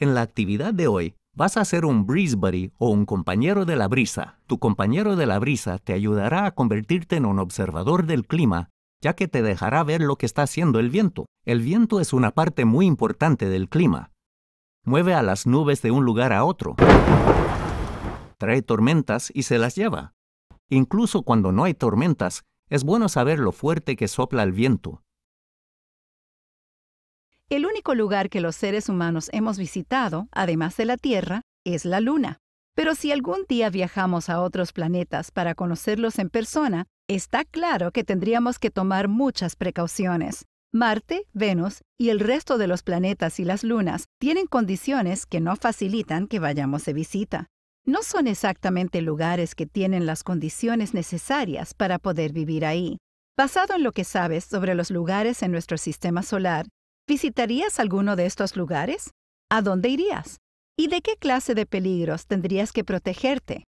En la actividad de hoy, vas a ser un breeze buddy o un compañero de la brisa. Tu compañero de la brisa te ayudará a convertirte en un observador del clima, ya que te dejará ver lo que está haciendo el viento. El viento es una parte muy importante del clima. Mueve a las nubes de un lugar a otro. Trae tormentas y se las lleva. Incluso cuando no hay tormentas, es bueno saber lo fuerte que sopla el viento. El único lugar que los seres humanos hemos visitado, además de la Tierra, es la Luna. Pero si algún día viajamos a otros planetas para conocerlos en persona, está claro que tendríamos que tomar muchas precauciones. Marte, Venus y el resto de los planetas y las lunas tienen condiciones que no facilitan que vayamos de visita. No son exactamente lugares que tienen las condiciones necesarias para poder vivir ahí. Basado en lo que sabes sobre los lugares en nuestro sistema solar, ¿Visitarías alguno de estos lugares? ¿A dónde irías? ¿Y de qué clase de peligros tendrías que protegerte?